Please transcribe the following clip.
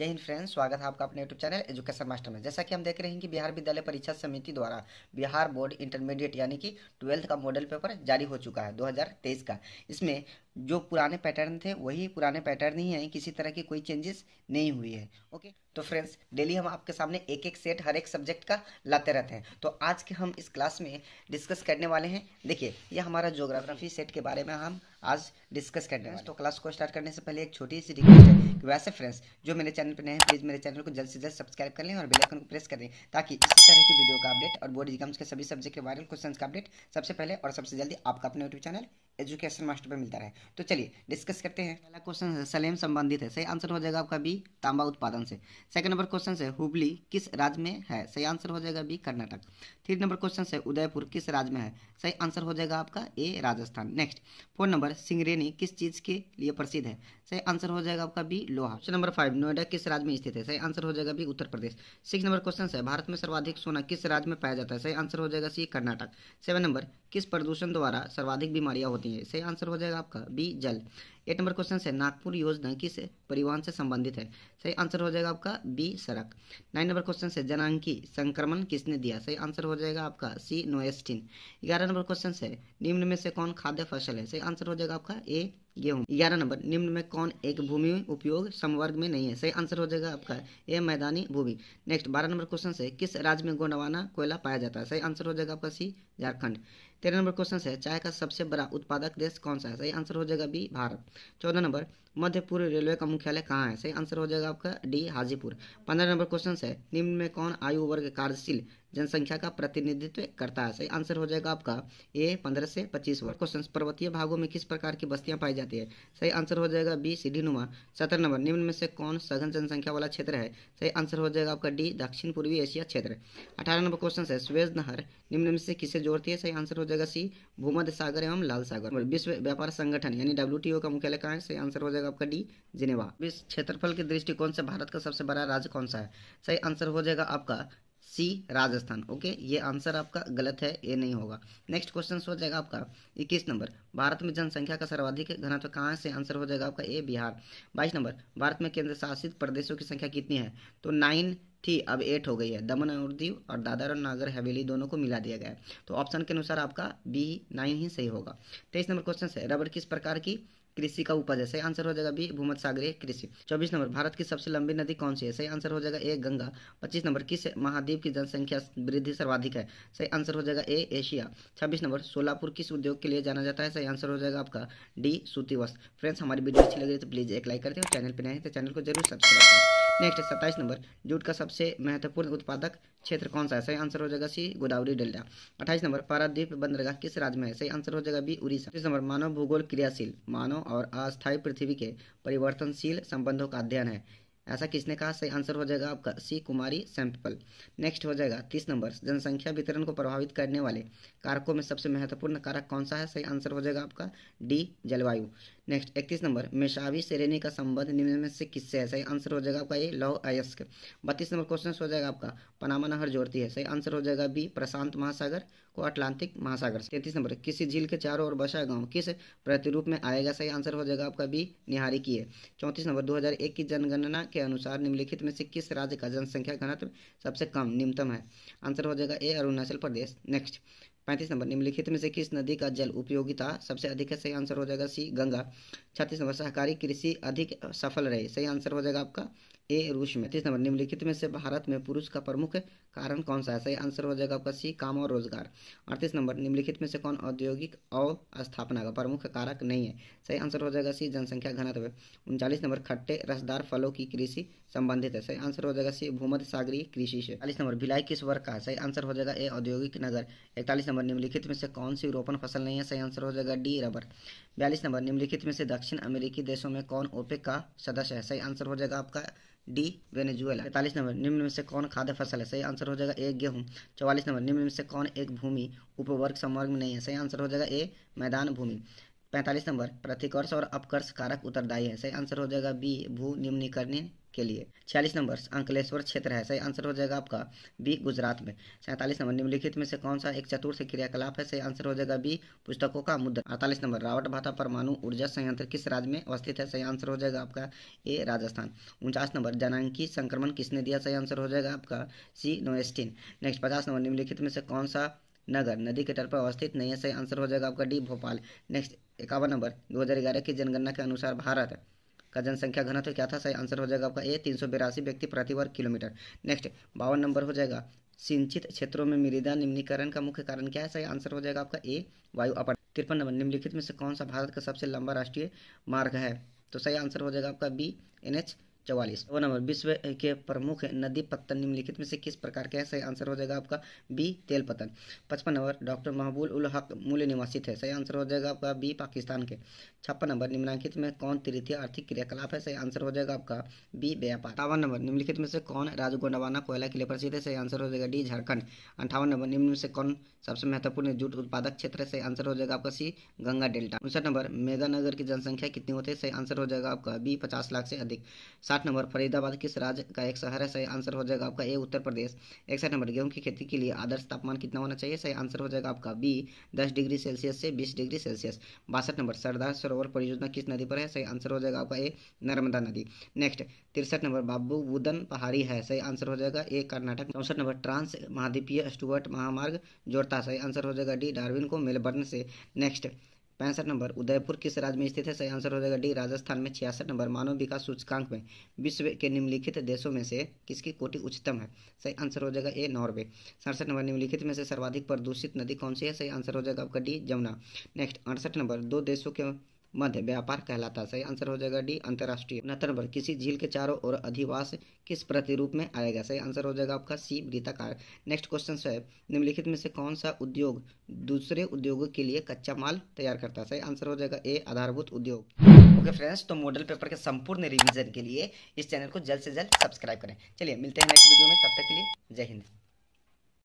जय हिंद फ्रेंड्स स्वागत है आपका अपने यूट्यूब चैनल एजुकेशन मास्टर में जैसा कि हम देख रहे हैं कि बिहार विद्यालय परीक्षा समिति द्वारा बिहार बोर्ड इंटरमीडिएट यानी कि ट्वेल्थ का मॉडल पेपर जारी हो चुका है 2023 का इसमें जो पुराने पैटर्न थे वही पुराने पैटर्न ही हैं किसी तरह की कोई चेंजेस नहीं हुई है ओके तो फ्रेंड्स डेली हम आपके सामने एक एक सेट हर एक सब्जेक्ट का लाते रहते हैं तो आज के हम इस क्लास में डिस्कस करने वाले हैं देखिए ये हमारा जोग्राफी सेट के बारे में हम आज डिस्कस करने हैं तो क्लास को स्टार्ट करने से पहले एक छोटी सी रिक्वेस्ट है कि वैसे फ्रेंड्स जो मेरे चैनल पर नए हैं प्लीज़ मेरे चैनल को जल्द से जल्द सब्सक्राइब कर लें और बेलाइकन को प्रेस कर दें ताकि इसी तरह की वीडियो का अपडेट और बोर्ड एग्जाम्स के सभी सब्जेक्ट के वायरल क्वेश्चन का अपडेट सबसे पहले और सबसे जल्दी आपका अपने यूट्यूब चैनल एजुकेशन मास्टर पर मिलता रहे तो चलिए डिस्कस करते हैं पहला क्वेश्चन सलेम संबंधित है सही आंसर हो जाएगा आपका बी तांबा उत्पादन से सेकंड नंबर क्वेश्चन है हुबली किस राज्य में है सही आंसर हो जाएगा B Karnataka third number question है उदयपुर किस राज्य में है सही आंसर हो जाएगा आपका A Rajasthan next four number Singareni किस चीज़ के लिए प्रसिद्ध है सही आंसर हो जाएगा आपका बी लोहा क्वेश्चन नंबर फाइव नोएडा किस राज्य में स्थित है सही आंसर हो जाएगा B Uttar Pradesh six number question है भारत में सर्वाधिक सोना किस राज्य में पाया जाता है सही आंसर हो जाएगा सी कर्नाटक सेवन नंबर किस प्रदूषण द्वारा सर्वाधिक बीमारियां होती हैं सही आंसर हो जाएगा आपका बी जल एट नंबर क्वेश्चन है नागपुर योजना किस परिवहन से संबंधित है सही आंसर हो जाएगा आपका बी सड़क नाइन नंबर क्वेश्चन है जनांकी संक्रमण किसने दिया सही आंसर हो जाएगा आपका सी नोएस्टिन ग्यारह नंबर क्वेश्चन है निम्न में से कौन खाद्य फसल है सही आंसर हो जाएगा आपका ए गेहूं ग्यारह नंबर निम्न में कौन एक भूमि उपयोग समवर्ग में नहीं है सही आंसर हो जाएगा आपका ए मैदानी भूमि नेक्स्ट बारह नंबर क्वेश्चन है किस राज्य में गोंडवाना कोयला पाया जाता है सही आंसर हो जाएगा आपका सी झारखंड तेरह नंबर क्वेश्चन है चाय का सबसे बड़ा उत्पादक देश कौन सा है सही आंसर हो जाएगा बी भारत चौदह नंबर मध्य पूर्व रेलवे का मुख्यालय कहाँ है सही आंसर हो जाएगा आपका डी हाजीपुर पंद्रह नंबर क्वेश्चन है निम्न में कौन आयु वर्ग कार्यशील जनसंख्या का प्रतिनिधित्व करता है सही आंसर हो जाएगा आपका ए पंद्रह से पच्चीस वर्ष क्वेश्चन पर्वतीय भागों में किस प्रकार की बस्तियां पाई जाती है सही आंसर हो जाएगा बी सीढ़ी नुमा सत्रह नंबर निम्न में से कौन सघन जनसंख्या वाला क्षेत्र है सही आंसर हो जाएगा आपका डी दक्षिण पूर्वी एशिया क्षेत्र अठारह नंबर क्वेश्चन है स्वेज नहर निम्न में से किसे जोड़ती है सही आंसर हो जाएगा सी भूमध्य सागर एवं लाल सागर विश्व व्यापार संगठन यानी डब्ल्यू का मुख्यालय कहाँ है सही आंसर हो जाएगा आपका डी जिनेवा इस क्षेत्रफल के दृष्टिकोण से भारत का सबसे बड़ा राज्य कौन सा है सही आंसर हो जाएगा आपका सी राजस्थान ओके ये आंसर आपका गलत है ये नहीं होगा नेक्स्ट क्वेश्चन हो जाएगा आपका इक्कीस नंबर भारत में जनसंख्या का सर्वाधिक घनत्व कहाँ से आंसर हो जाएगा आपका ए बिहार बाईस नंबर भारत में केंद्र शासित प्रदेशों की संख्या कितनी है तो नाइन थी अब एट हो गई है दमन और दीव और दादर और नागर हवेली दोनों को मिला दिया गया है तो ऑप्शन के अनुसार आपका बी नाइन ही सही होगा तेईस नंबर क्वेश्चन है रबड़ किस प्रकार की कृषि का उपज है सही आंसर हो जाएगा बी भूमत सागरीय कृषि चौबीस नंबर भारत की सबसे लंबी नदी कौन सी है सही आंसर हो जाएगा ए गंगा पच्चीस नंबर किस महाद्वीप की जनसंख्या वृद्धि सर्वाधिक है सही आंसर हो जाएगा ए एशिया छब्बीस नंबर सोलापुर किस उद्योग के लिए जाना जाता है सही आंसर हो जाएगा आपका डी सूती वस्त्र फ्रेंड्स हमारी वीडियो अच्छी लग रही है तो प्लीज़ एक लाइक करते हैं चैनल पर नहीं तो चैनल को जरूर सब्सक्राइब करें नेक्स्ट सत्ताईस नंबर जूट का सबसे महत्वपूर्ण उत्पादक क्षेत्र कौन सा है सही आंसर हो जाएगा सी गोदावरी डेल्टा अट्ठाईस नंबर पारादीप बंदरगाह किस राज्य में है सही आंसर हो जाएगा बी उड़ीसा तीस नंबर मानव भूगोल क्रियाशील मानव और अस्थायी पृथ्वी के परिवर्तनशील संबंधों का अध्ययन है ऐसा किसने कहा सही आंसर हो जाएगा आपका सी कुमारी सैंपल नेक्स्ट हो जाएगा तीस नंबर जनसंख्या वितरण को प्रभावित करने वाले कारकों में सबसे महत्वपूर्ण कारक कौन सा है सही आंसर हो जाएगा आपका डी जलवायु नेक्स्ट इकतीस नंबर मेषावी श्रेणी का संबंध निम्न में से किससे है सही आंसर हो जाएगा आपका ये लव अयस्क बत्तीस नंबर क्वेश्चन हो जाएगा आपका पनामा नहर जोड़ती है सही आंसर हो जाएगा बी प्रशांत महासागर को अटलांटिक महासागर तैतीस नंबर किसी झील के चारों ओर बसा गांव किस प्रतिरूप में आएगा सही आंसर हो जाएगा आपका बी निहारी की है चौंतीस नंबर दो की जनगणना के अनुसार निम्नलिखित में से किस राज्य का जनसंख्या घनत्व सबसे कम निम्नतम है आंसर हो जाएगा ए अरुणाचल प्रदेश नेक्स्ट पैंतीस नंबर निम्नलिखित में से किस नदी का जल उपयोगिता सबसे अधिक है सही आंसर हो जाएगा सी गंगा छत्तीस नंबर सहकारी कृषि अधिक सफल रही सही आंसर हो जाएगा आपका ए रूस में तीस नंबर निम्नलिखित में से भारत में पुरुष का प्रमुख कारण कौन सा है सही आंसर हो जाएगा आपका सी काम और रोजगार अड़तीस नंबर निम्नलिखित में से कौन औद्योगिक और स्थापना का प्रमुख कारक नहीं है सही आंसर हो जाएगा सी जनसंख्या घनत्व उनचालीस नंबर खट्टे रसदार फलों की कृषि संबंधित है सही आंसर हो जाएगा सी भूमध सागरी कृषि से चालीस नंबर भिलाई किस वर्ग का है सही आंसर हो जाएगा ए औद्योगिक नगर इकतालीस नंबर निम्नलिखित में से कौन सी रोपण फसल नहीं है सही आंसर हो जाएगा डी रबर बयालीस नंबर निम्नलिखित में से दक्षिण अमेरिकी देशों में कौन ओपेक का सदस्य है सही आंसर हो जाएगा आपका डी वेनेजुएला पैंतालीस नंबर निम्न में से कौन खाद्य फसल है सही आंसर हो जाएगा ए गेहूं चौवालीस नंबर निम्न में से कौन एक भूमि उपवर्ग संवर्ग में नहीं है सही आंसर हो जाएगा ए मैदान भूमि पैंतालीस नंबर प्रतिकर्ष और अपकर्ष कारक उत्तरदायी है सही आंसर हो जाएगा बी भू निम्नीकरणीय के लिए छियालीस नंबर अंकलेश्वर क्षेत्र है सही आंसर हो जाएगा आपका बी गुजरात में सैंतालीस नंबर निम्नलिखित में से कौन सा एक चतुर्थ क्रियाकलाप है सही आंसर हो जाएगा बी पुस्तकों का मुद्रा अड़तालीस नंबर रावट भाटा परमाणु ऊर्जा संयंत्र किस राज्य में अवस्थित है सही आंसर हो जाएगा आपका ए राजस्थान उनचास नंबर जनांकी संक्रमण किसने दिया सही आंसर हो जाएगा आपका सी नोएस्टीन नेक्स्ट पचास नंबर निम्नलिखित में से कौन सा नगर नदी के तट पर अवस्थित नहीं है सही आंसर हो जाएगा आपका डी भोपाल नेक्स्ट इक्यावन नंबर दो हज़ार ग्यारह की जनगणना के अनुसार भारत का जनसंख्या घनत्व तो क्या था सही आंसर हो जाएगा आपका ए तीन सौ बिरासी व्यक्ति प्रति वर्ग किलोमीटर नेक्स्ट बावन नंबर हो जाएगा सिंचित क्षेत्रों में मृदा निम्नीकरण का मुख्य कारण क्या है सही आंसर हो जाएगा आपका ए वायु अपर तिरपन नंबर निम्नलिखित में से कौन सा भारत का सबसे लंबा राष्ट्रीय मार्ग है तो सही आंसर हो जाएगा आपका बी एन एच चौवालीस वो नंबर विश्व के प्रमुख नदी पत्तन निम्नलिखित में से किस प्रकार के सही आंसर हो जाएगा आपका बी तेल पतन पचपन नंबर डॉक्टर महबूल उल हक मूल्य निवासित है सही आंसर हो जाएगा आपका बी पाकिस्तान के छप्पन नंबर निम्नलिखित में कौन तृतीय आर्थिक क्रियाकलाप है सही आंसर हो जाएगा आपका बी व्यापार अठावन नंबर निम्नलिखित में से कौन राजगोंडवाना कोयला के लिए प्रसिद्ध है सही आंसर हो जाएगा डी झारखंड अंठावन नंबर निम्न से कौन सबसे महत्वपूर्ण जूट उत्पादक क्षेत्र है सही आंसर हो जाएगा आपका सी गंगा डेल्टा उनसठ नंबर मेगानगर की जनसंख्या कितनी होती है सही आंसर हो जाएगा आपका बी पचास लाख से अधिक साठ नंबर फरीदाबाद किस राज्य का एक शहर है सही आंसर हो जाएगा आपका ए उत्तर प्रदेश इकसठ नंबर गेहूं की खेती के लिए आदर्श तापमान कितना होना चाहिए सही आंसर हो जाएगा आपका बी दस डिग्री सेल्सियस से बीस डिग्री सेल्सियस बासठ नंबर सरदार सरोवर परियोजना किस नदी पर है सही आंसर हो जाएगा आपका ए नर्मदा नदी नेक्स्ट तिरसठ नंबर बाबू बुदन पहाड़ी है सही आंसर हो जाएगा ए कर्नाटक चौसठ नंबर ट्रांस महाद्वीपीय स्टूवर्ट महामार्ग जोड़ता सही आंसर हो जाएगा डी डार्विन को मेलबर्न से नेक्स्ट पैंसठ नंबर उदयपुर किस राज्य में स्थित है सही आंसर हो जाएगा डी राजस्थान में छियासठ नंबर मानव विकास सूचकांक में विश्व के निम्नलिखित देशों में से किसकी कोटि उच्चतम है सही आंसर हो जाएगा ए नॉर्वे सड़सठ नंबर निम्नलिखित में से सर्वाधिक प्रदूषित नदी कौन सी है सही आंसर हो जाएगा आपका डी जमुना नेक्स्ट अड़सठ नंबर दो देशों के मध्य व्यापार कहलाता सही आंसर हो जाएगा डी अंतर्राष्ट्रीय उनहत्तर नंबर किसी झील के चारों ओर अधिवास किस प्रतिरूप में आएगा सही आंसर हो जाएगा आपका सी वृताकार नेक्स्ट क्वेश्चन है निम्नलिखित में से कौन सा उद्योग दूसरे उद्योगों के लिए कच्चा माल तैयार करता सही आंसर हो जाएगा ए आधारभूत उद्योग ओके फ्रेंड्स तो मॉडल पेपर के संपूर्ण रिविजन के लिए इस चैनल को जल्द से जल्द सब्सक्राइब करें चलिए मिलते हैं नेक्स्ट वीडियो में तब तक के लिए जय हिंद